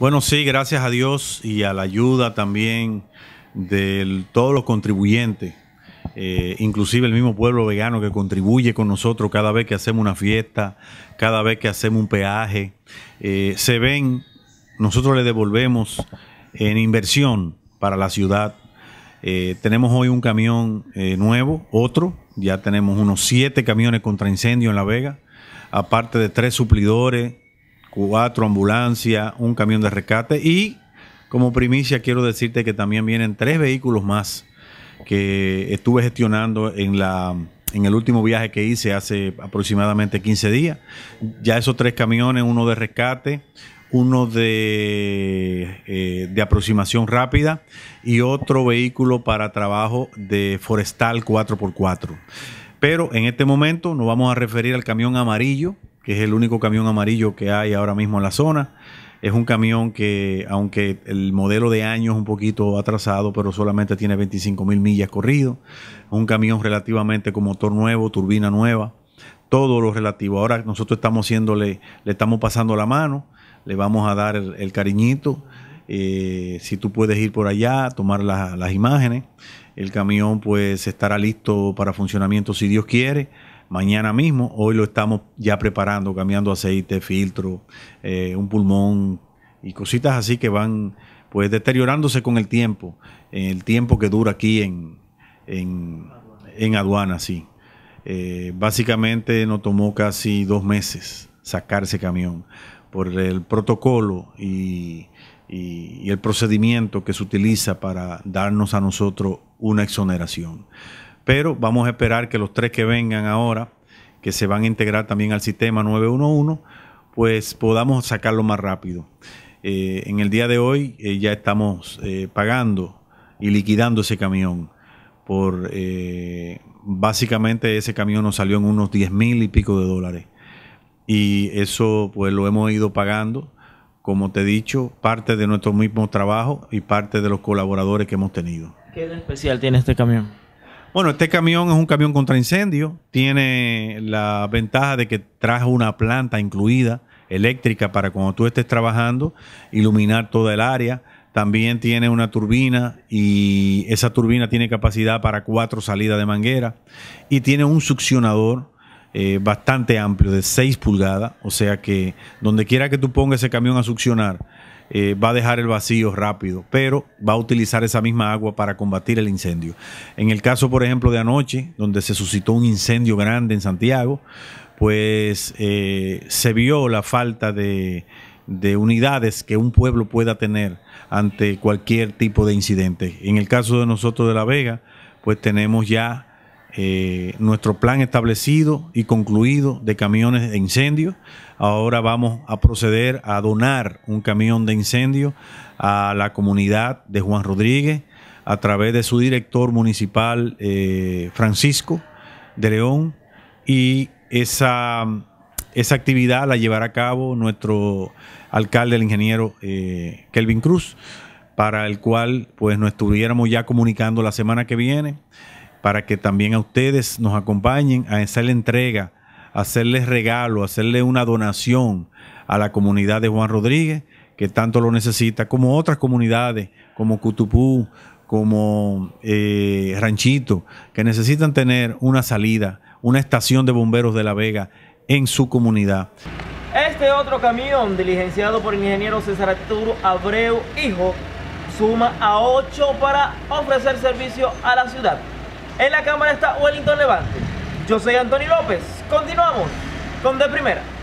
Bueno, sí, gracias a Dios y a la ayuda también de todos los contribuyentes, eh, inclusive el mismo pueblo vegano que contribuye con nosotros cada vez que hacemos una fiesta, cada vez que hacemos un peaje, eh, se ven, nosotros le devolvemos en inversión para la ciudad. Eh, tenemos hoy un camión nuevo, otro, ya tenemos unos siete camiones contra incendio en La Vega, aparte de tres suplidores cuatro ambulancias, un camión de rescate y como primicia quiero decirte que también vienen tres vehículos más que estuve gestionando en la en el último viaje que hice hace aproximadamente 15 días. Ya esos tres camiones, uno de rescate, uno de, eh, de aproximación rápida y otro vehículo para trabajo de forestal 4x4. Pero en este momento nos vamos a referir al camión amarillo, que es el único camión amarillo que hay ahora mismo en la zona. Es un camión que, aunque el modelo de año es un poquito atrasado, pero solamente tiene 25 mil millas corrido. un camión relativamente con motor nuevo, turbina nueva, todo lo relativo. Ahora nosotros estamos haciéndole, le estamos pasando la mano, le vamos a dar el, cariñito. Eh, si tú puedes ir por allá, tomar las imágenes. El camión pues estará listo para funcionamiento si Dios quiere mañana mismo. Hoy lo estamos ya preparando, cambiando aceite, filtro, eh, un pulmón y cositas así que van pues deteriorándose con el tiempo, eh, el tiempo que dura aquí en, en, aduana, sí. Eh, básicamente nos tomó casi dos meses sacar ese camión por el protocolo y el procedimiento que se utiliza para darnos a nosotros una exoneración. Pero vamos a esperar que los tres que vengan ahora, que se van a integrar también al sistema 911, pues podamos sacarlo más rápido. Eh, en el día de hoy eh, ya estamos eh, pagando y liquidando ese camión. Por, básicamente ese camión nos salió en unos 10 mil y pico de dólares. Y eso pues lo hemos ido pagando, como te he dicho, parte de nuestro mismo trabajo y parte de los colaboradores que hemos tenido. ¿Qué de especial tiene este camión? Bueno, este camión es un camión contra incendio. Tiene la ventaja de que trajo una planta incluida eléctrica para cuando tú estés trabajando iluminar toda el área. También tiene una turbina y esa turbina tiene capacidad para cuatro salidas de manguera y tiene un succionador eh, bastante amplio de 6 pulgadas, o sea que donde quiera que tú pongas ese camión a succionar, eh, va a dejar el vacío rápido, pero va a utilizar esa misma agua para combatir el incendio. En el caso, por ejemplo, de anoche, donde se suscitó un incendio grande en Santiago, pues eh, se vio la falta de unidades que un pueblo pueda tener ante cualquier tipo de incidente. En el caso de nosotros de La Vega, pues tenemos ya eh, nuestro plan establecido y concluido de camiones de incendio. Ahora vamos a proceder a donar un camión de incendio a la comunidad de Juan Rodríguez a través de su director municipal eh, Francisco de León y esa, esa actividad la llevará a cabo nuestro alcalde, el ingeniero eh, Kelvin Cruz, para el cual pues nos estuviéramos ya comunicando la semana que viene para que también a ustedes nos acompañen a hacerle entrega, hacerles regalo, hacerle una donación a la comunidad de Juan Rodríguez, que tanto lo necesita, como otras comunidades, como Cutupú, como eh, Ranchito, que necesitan tener una salida, una estación de bomberos de La Vega en su comunidad. Este otro camión, diligenciado por el ingeniero César Arturo Abreu Hijo, suma a 8 para ofrecer servicio a la ciudad. En la cámara está Wellington Levante. Yo soy Anthony López. Continuamos con De Primera.